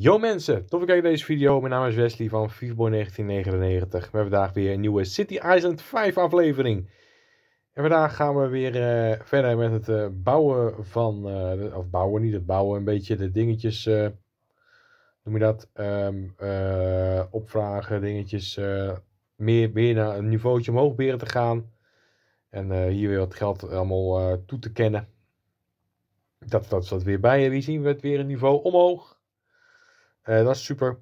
Yo mensen, tof kijken naar deze video. Mijn naam is Wesley van Fiveboy 1999. We hebben vandaag weer een nieuwe City Island 5 aflevering. En vandaag gaan we weer eh, verder met het eh, bouwen van, eh, of bouwen, niet het bouwen, een beetje de dingetjes, noem je dat, ehm, opvragen, dingetjes, meer, meer naar een niveautje omhoog beren te gaan. En hier weer wat geld allemaal toe te kennen. Dat, dat zat weer bij. En wie zien we het weer een niveau omhoog? Eh, dat is super.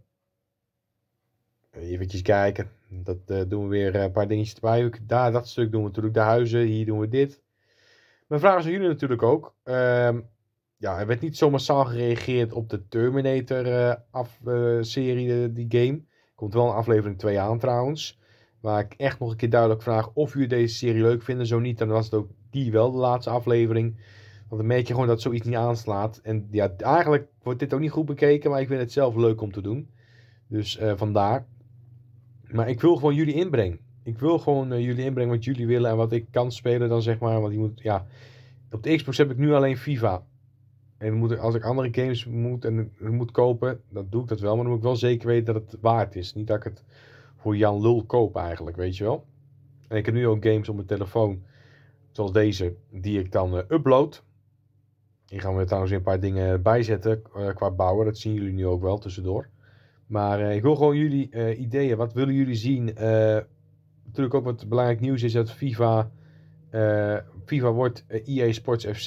Even kijken. Dat eh, doen we weer eh, een paar dingetjes erbij. Daar, dat stuk doen we natuurlijk de huizen. Hier doen we dit. Mijn vraag is aan jullie natuurlijk ook. Um, ja, er werd niet zo massaal gereageerd op de Terminator-serie, die game. Komt wel een aflevering 2 aan trouwens. Waar ik echt nog een keer duidelijk vraag of jullie deze serie leuk vinden. Zo niet, dan was het ook die wel de laatste aflevering. Want dan merk je gewoon dat zoiets niet aanslaat. En ja, eigenlijk wordt dit ook niet goed bekeken, maar ik vind het zelf leuk om te doen. Dus eh, vandaar. Maar ik wil gewoon jullie inbreng. Ik wil gewoon eh, jullie inbrengen wat jullie willen en wat ik kan spelen dan zeg maar. Want je moet, ja, op de Xbox heb ik nu alleen FIFA. En moet als ik andere games moet, en, eh, moet kopen, dan doe ik dat wel. Maar dan moet ik wel zeker weten dat het waard is. Niet dat ik het voor Jan Lul koop eigenlijk, weet je wel. En ik heb nu ook games op mijn telefoon, zoals deze, die ik dan upload ik gaan we trouwens een paar dingen bijzetten eh, qua bouwen. Dat zien jullie nu ook wel tussendoor. Maar eh, ik wil gewoon jullie eh, ideeën. Wat willen jullie zien? natuurlijk ook wat belangrijk nieuws is dat FIFA, FIFA wordt EA e Sports FC.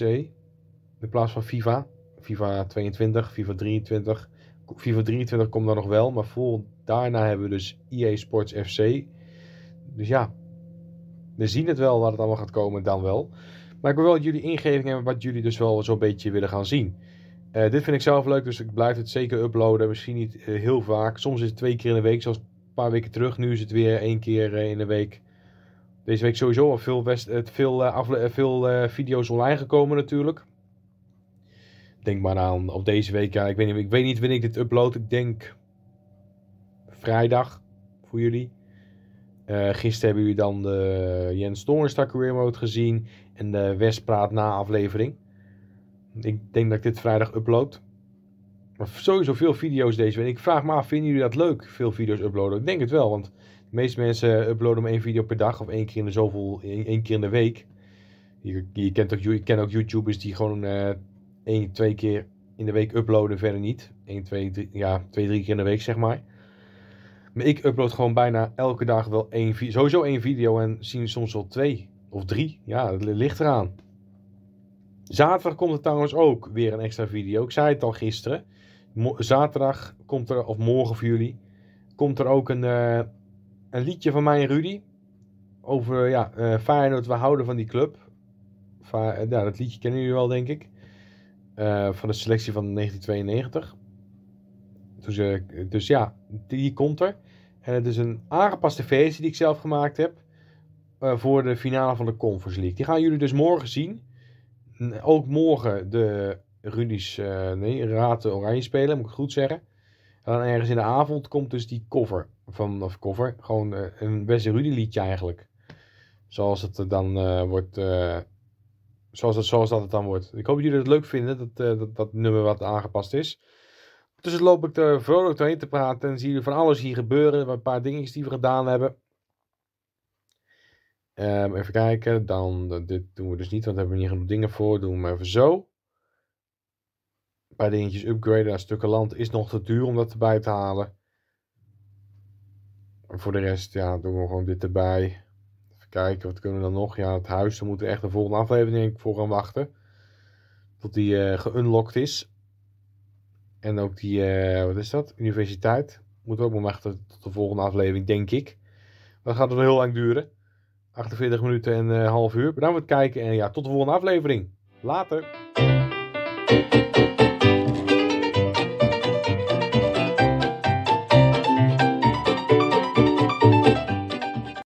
In plaats van FIFA. FIFA 22, FIFA 23. FIFA 23 komt dan nog wel, maar vol daarna hebben we dus EA Sports FC. Dus ja, we zien het wel waar het allemaal gaat komen dan wel. Maar ik wil wel jullie ingeving hebben wat jullie dus wel zo'n beetje willen gaan zien. Eh, dit vind ik zelf leuk, dus ik blijf het zeker uploaden. Misschien niet eh, heel vaak. Soms is het twee keer in de week, zoals een paar weken terug. Nu is het weer één keer eh, in de week. Deze week sowieso al veel, west, veel, veel video's online gekomen natuurlijk. Denk maar aan op deze week. Ja, ik, weet niet, ik weet niet wanneer ik dit upload. Ik denk vrijdag voor jullie. Eh, gisteren hebben jullie dan de Jens Toornstra Career Mode gezien. En de West praat na aflevering. Ik denk dat ik dit vrijdag upload. Maar sowieso veel video's deze week. Ik vraag me af, vinden jullie dat leuk? Veel video's uploaden? Ik denk het wel, want de meeste mensen uploaden maar één video per dag. Of één keer in de zoveel, één keer in de week. Je, je, kent ook, je ook YouTubers die gewoon eh, één, twee keer in de week uploaden, verder niet. Eén, twee, ja, twee, drie keer in de week, zeg maar ik upload gewoon bijna elke dag wel één video. Sowieso één video en zien soms wel twee of drie. Ja, dat ligt eraan. Zaterdag komt er trouwens ook weer een extra video. Ik zei het al gisteren. zaterdag komt er, of morgen voor jullie, komt er ook een, eh, een liedje van mij en Rudy. Over, ja, uh, Feyenoord, we houden van die club. ja, dat liedje kennen jullie wel, denk ik. Eh, van de selectie van 1992. Dus, dus ja, die komt er. En het is een aangepaste versie die ik zelf gemaakt heb. Eh, voor de finale van de Conference League. Die gaan jullie dus morgen zien. Ook morgen de Rudy's, uh, eh, nee, Raten Oranje spelen, moet ik goed zeggen. En dan ergens in de avond komt dus die cover. Van, of cover, gewoon eh, een beste Rudy liedje eigenlijk. Zoals het dan wordt... zoals, dat, zoals dat het dan wordt. Ik hoop dat jullie het leuk vinden, dat, dat, dat nummer wat aangepast is. Tussen loop ik er vrolijk doorheen te praten en zie je van alles hier gebeuren. Een paar dingetjes die we gedaan hebben. Ehm, even kijken, dan, dit doen we dus niet, want daar hebben we niet genoeg dingen voor. Doen we maar even zo. Een paar dingetjes upgraden naar stukken land is nog te duur om dat erbij te halen. En voor de rest, ja, doen we gewoon dit erbij. Even kijken, wat kunnen we dan nog? Ja, het huis, daar moeten we echt de volgende aflevering voor gaan wachten. Tot die eh, geunlocked is. En ook die, uh, wat is dat? Universiteit. Moet ook maar wachten tot de volgende aflevering, denk ik. Dat gaat nog heel lang duren. 48 minuten en een eh, half uur. Bedankt voor het kijken en ja, tot de volgende aflevering. Later.